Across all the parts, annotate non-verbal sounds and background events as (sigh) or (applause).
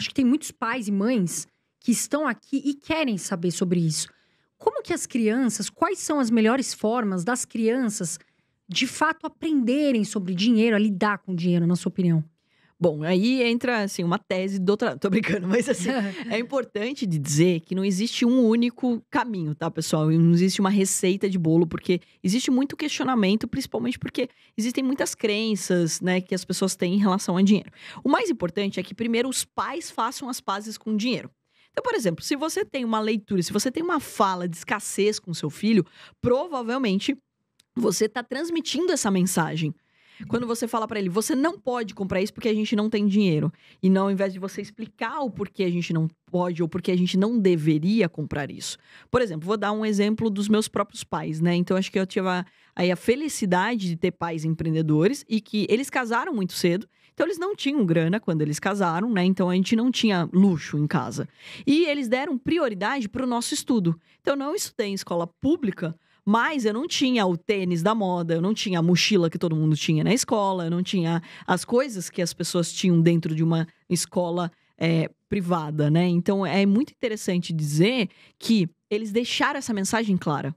acho que tem muitos pais e mães que estão aqui e querem saber sobre isso. Como que as crianças, quais são as melhores formas das crianças de fato aprenderem sobre dinheiro, a lidar com dinheiro, na sua opinião? Bom, aí entra assim uma tese do doutorado, tô brincando, mas assim, (laughs) é importante de dizer que não existe um único caminho, tá, pessoal? Não existe uma receita de bolo, porque existe muito questionamento, principalmente porque existem muitas crenças, né, que as pessoas têm em relação a dinheiro. O mais importante é que primeiro os pais façam as pazes com o dinheiro. Então, por exemplo, se você tem uma leitura, se você tem uma fala de escassez com seu filho, provavelmente você está transmitindo essa mensagem quando você fala para ele, você não pode comprar isso porque a gente não tem dinheiro. E não, ao invés de você explicar o porquê a gente não pode ou porque a gente não deveria comprar isso. Por exemplo, vou dar um exemplo dos meus próprios pais, né? Então, acho que eu tive a, aí a felicidade de ter pais empreendedores e que eles casaram muito cedo. Então, eles não tinham grana quando eles casaram, né? Então, a gente não tinha luxo em casa. E eles deram prioridade para o nosso estudo. Então, eu não estudei em escola pública mas eu não tinha o tênis da moda, eu não tinha a mochila que todo mundo tinha na escola, eu não tinha as coisas que as pessoas tinham dentro de uma escola é, privada, né? Então é muito interessante dizer que eles deixaram essa mensagem clara.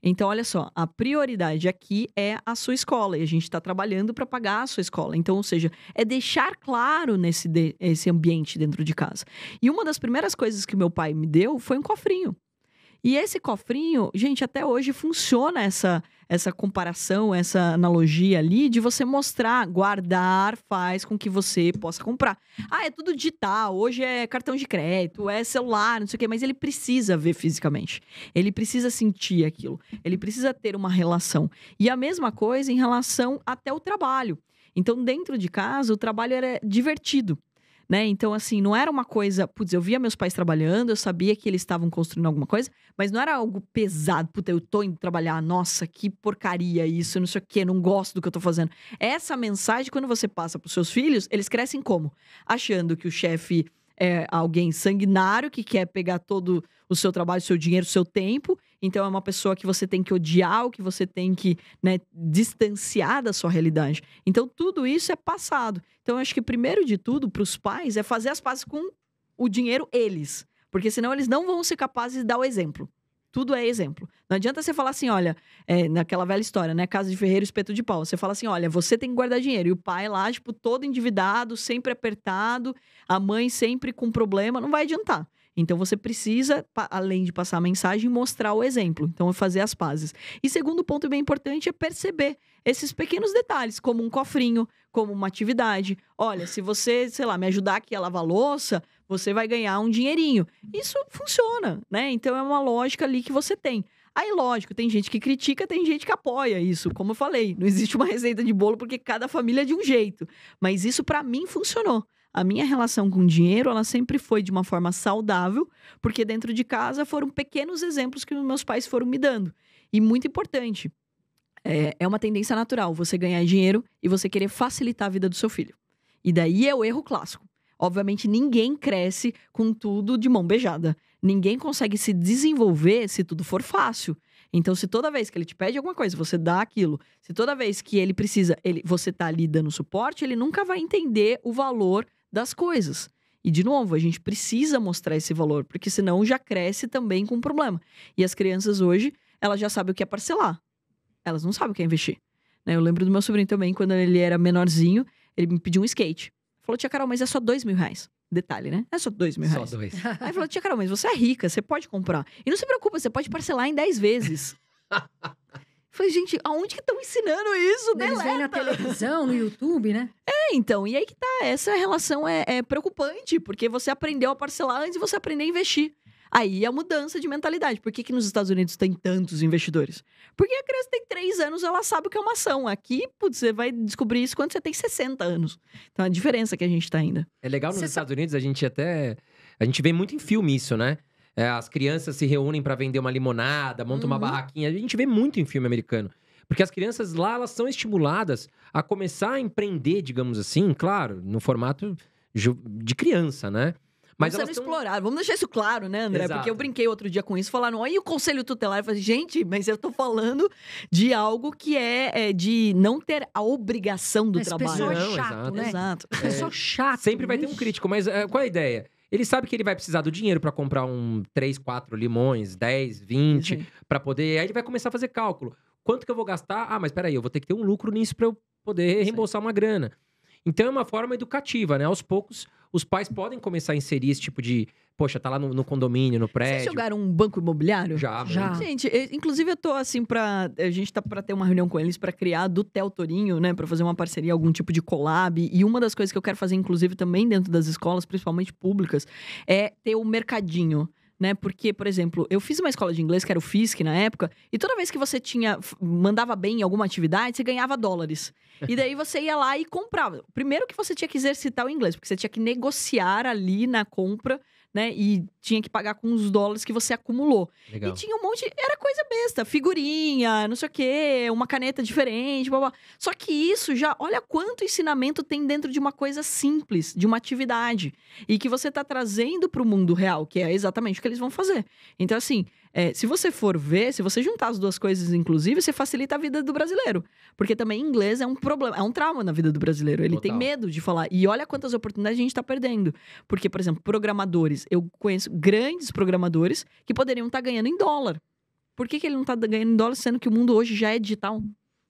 Então, olha só, a prioridade aqui é a sua escola e a gente está trabalhando para pagar a sua escola. Então, ou seja, é deixar claro nesse de, esse ambiente dentro de casa. E uma das primeiras coisas que meu pai me deu foi um cofrinho. E esse cofrinho, gente, até hoje funciona essa essa comparação, essa analogia ali de você mostrar, guardar faz com que você possa comprar. Ah, é tudo digital, hoje é cartão de crédito, é celular, não sei o quê, mas ele precisa ver fisicamente. Ele precisa sentir aquilo. Ele precisa ter uma relação. E a mesma coisa em relação até o trabalho. Então, dentro de casa, o trabalho era divertido né? Então, assim, não era uma coisa, putz, eu via meus pais trabalhando, eu sabia que eles estavam construindo alguma coisa, mas não era algo pesado, Putz, eu tô indo trabalhar, nossa, que porcaria isso, não sei o quê, não gosto do que eu tô fazendo. Essa mensagem, quando você passa pros seus filhos, eles crescem como? Achando que o chefe é alguém sanguinário que quer pegar todo o seu trabalho, o seu dinheiro, o seu tempo. Então é uma pessoa que você tem que odiar, que você tem que né, distanciar da sua realidade. Então tudo isso é passado. Então eu acho que primeiro de tudo para os pais é fazer as pazes com o dinheiro eles, porque senão eles não vão ser capazes de dar o exemplo. Tudo é exemplo. Não adianta você falar assim, olha, é, naquela velha história, né? Casa de ferreiro, espeto de pau. Você fala assim, olha, você tem que guardar dinheiro. E o pai lá, tipo, todo endividado, sempre apertado, a mãe sempre com problema, não vai adiantar. Então você precisa, além de passar a mensagem, mostrar o exemplo. Então, é fazer as pazes. E segundo ponto bem importante é perceber esses pequenos detalhes, como um cofrinho, como uma atividade. Olha, se você, sei lá, me ajudar aqui a lavar louça, você vai ganhar um dinheirinho. Isso funciona, né? Então é uma lógica ali que você tem. Aí, lógico, tem gente que critica, tem gente que apoia isso. Como eu falei, não existe uma (laughs) receita de bolo porque cada família é de um jeito. Mas isso para mim funcionou. A minha relação com o dinheiro, ela sempre foi de uma forma saudável, porque dentro de casa foram pequenos exemplos que meus pais foram me dando. E muito importante, é, é uma tendência natural você ganhar dinheiro e você querer facilitar a vida do seu filho. E daí é o erro clássico. Obviamente, ninguém cresce com tudo de mão beijada. Ninguém consegue se desenvolver se tudo for fácil. Então, se toda vez que ele te pede alguma coisa, você dá aquilo, se toda vez que ele precisa, ele, você tá ali dando suporte, ele nunca vai entender o valor das coisas. E, de novo, a gente precisa mostrar esse valor, porque senão já cresce também com um problema. E as crianças hoje, elas já sabem o que é parcelar. Elas não sabem o que é investir. Né? Eu lembro do meu sobrinho também, quando ele era menorzinho, ele me pediu um skate. Falou, tia Carol, mas é só dois mil reais. Detalhe, né? É só dois mil só reais. Só dois. Aí falou, tia Carol, mas você é rica, você pode comprar. E não se preocupa, você pode parcelar em dez vezes. (laughs) Falei, gente, aonde que estão ensinando isso? Eles vêm na televisão, no YouTube, né? (laughs) É, então. E aí que tá. Essa relação é, é preocupante, porque você aprendeu a parcelar antes de você aprender a investir. Aí a é mudança de mentalidade. Por que, que nos Estados Unidos tem tantos investidores? Porque a criança tem 3 anos, ela sabe o que é uma ação. Aqui, putz, você vai descobrir isso quando você tem 60 anos. Então, é a diferença que a gente está ainda. É legal nos você Estados Unidos, a gente até... A gente vê muito em filme isso, né? É, as crianças se reúnem para vender uma limonada, montam uhum. uma barraquinha. A gente vê muito em filme americano. Porque as crianças lá, elas são estimuladas a começar a empreender, digamos assim, claro, no formato de criança, né? Mas sendo tão... Vamos deixar isso claro, né, André? Exato. Porque eu brinquei outro dia com isso, falaram, olha, e o conselho tutelar? Eu falei, gente, mas eu tô falando de algo que é, é de não ter a obrigação do mas trabalho. Pessoa é não, chato, exato. Né? exato. (laughs) É, pessoa chata. Sempre vai né? ter um crítico, mas eh, é, qual a ideia? Ele sabe que ele vai precisar do dinheiro para comprar um 3, 4 limões, 10, 20, para poder. Aí ele vai começar a fazer cálculo. Quanto que eu vou gastar? Ah, mas peraí, eu vou ter que ter um lucro nisso para eu poder reembolsar uma grana. Então é uma forma educativa, né? Aos poucos os pais podem começar a inserir esse tipo de. Poxa, tá lá no, no condomínio, no prédio. Vocês jogaram um banco imobiliário? Já, já. Gente, inclusive eu tô assim pra. A gente tá pra ter uma reunião com eles pra criar do Tel Torinho, né? Pra fazer uma parceria, algum tipo de collab. E uma das coisas que eu quero fazer, inclusive, também dentro das escolas, principalmente públicas, é ter o mercadinho né? Porque, por exemplo, eu fiz uma escola de inglês que era o FISC na época, e toda vez que você tinha mandava bem em alguma atividade, você ganhava dólares. (laughs) E daí você ia lá e comprava. Primeiro que você tinha que exercitar o inglês, porque você tinha que negociar ali na compra né? E tinha que pagar com os dólares que você acumulou. Legal. E tinha um monte, era coisa besta, figurinha, não sei o quê, uma caneta diferente, blá, blá. Só que isso já, olha quanto ensinamento tem dentro de uma coisa simples, de uma atividade, e que você está trazendo para o mundo real, que é exatamente o que eles vão fazer. Então assim, é, se você for ver, se você juntar as duas coisas, inclusive, você facilita a vida do brasileiro. Porque também inglês é um problema, é um trauma na vida do brasileiro. Ele Total. tem medo de falar. E olha quantas oportunidades a gente está perdendo. Porque, por exemplo, programadores. Eu conheço grandes programadores que poderiam estar tá ganhando em dólar. Por que, que ele não está ganhando em dólar, sendo que o mundo hoje já é digital?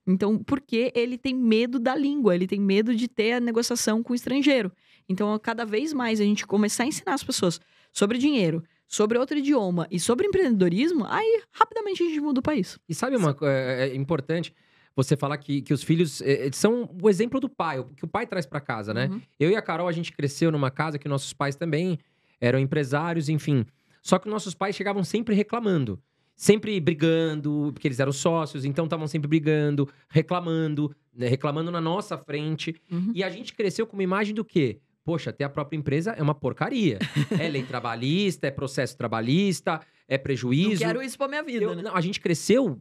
Então, porque ele tem medo da língua, ele tem medo de ter a negociação com o estrangeiro. Então, cada vez mais a gente começar a ensinar as pessoas sobre dinheiro, sobre outro idioma e sobre empreendedorismo, aí rapidamente a gente muda o país. E sabe uma coisa é, é, é importante? Você falar que, que os filhos é, é, são o exemplo do pai, o que o pai traz para casa, né? Uhum. Eu e a Carol, a gente cresceu numa casa que nossos pais também eram empresários, enfim. Só que nossos pais chegavam sempre reclamando, sempre brigando, porque eles eram sócios, então estavam sempre brigando, reclamando, né? reclamando na nossa frente. Uhum. E a gente cresceu com uma imagem do quê? Poxa, até a própria empresa é uma porcaria. é lei trabalhista, é processo trabalhista, é prejuízo. Eu quero isso pra minha vida, eu, né? Não, a gente cresceu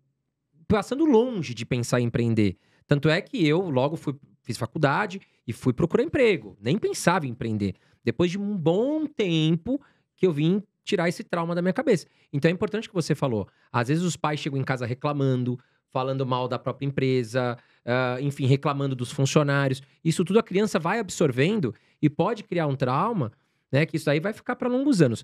passando longe de pensar em empreender. Tanto é que eu logo fui, fiz faculdade e fui procurar emprego. Nem pensava em empreender. Depois de um bom tempo que eu vim tirar esse trauma da minha cabeça. Então é importante o que você falou. Às vezes os pais chegam em casa reclamando, falando mal da própria empresa, uh, enfim, reclamando dos funcionários. Isso tudo a criança vai absorvendo e pode criar um trauma, né? Que isso aí vai ficar para longos anos.